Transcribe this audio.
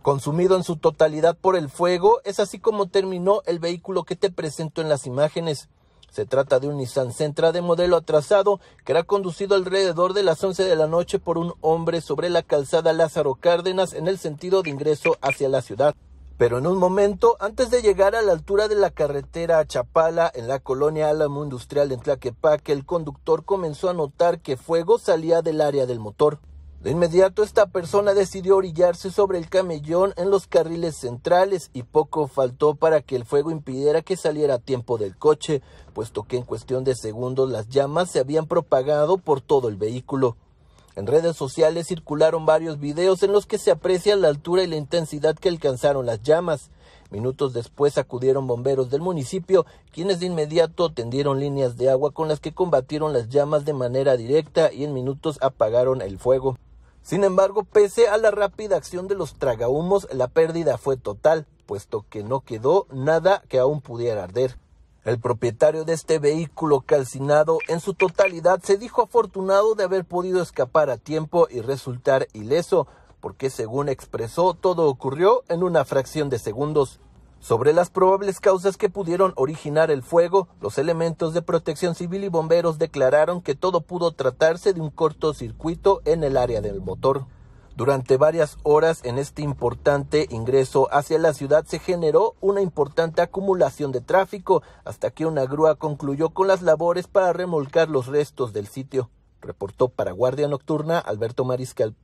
consumido en su totalidad por el fuego, es así como terminó el vehículo que te presento en las imágenes. Se trata de un Nissan Centra de modelo atrasado que era conducido alrededor de las 11 de la noche por un hombre sobre la calzada Lázaro Cárdenas en el sentido de ingreso hacia la ciudad. Pero en un momento, antes de llegar a la altura de la carretera a Chapala, en la colonia Álamo Industrial de Tlaquepaque, el conductor comenzó a notar que fuego salía del área del motor. De inmediato esta persona decidió orillarse sobre el camellón en los carriles centrales y poco faltó para que el fuego impidiera que saliera a tiempo del coche, puesto que en cuestión de segundos las llamas se habían propagado por todo el vehículo. En redes sociales circularon varios videos en los que se aprecia la altura y la intensidad que alcanzaron las llamas. Minutos después acudieron bomberos del municipio, quienes de inmediato tendieron líneas de agua con las que combatieron las llamas de manera directa y en minutos apagaron el fuego. Sin embargo, pese a la rápida acción de los tragahumos, la pérdida fue total, puesto que no quedó nada que aún pudiera arder. El propietario de este vehículo calcinado en su totalidad se dijo afortunado de haber podido escapar a tiempo y resultar ileso, porque según expresó todo ocurrió en una fracción de segundos. Sobre las probables causas que pudieron originar el fuego, los elementos de protección civil y bomberos declararon que todo pudo tratarse de un cortocircuito en el área del motor. Durante varias horas en este importante ingreso hacia la ciudad se generó una importante acumulación de tráfico hasta que una grúa concluyó con las labores para remolcar los restos del sitio, reportó para Guardia Nocturna Alberto Mariscal.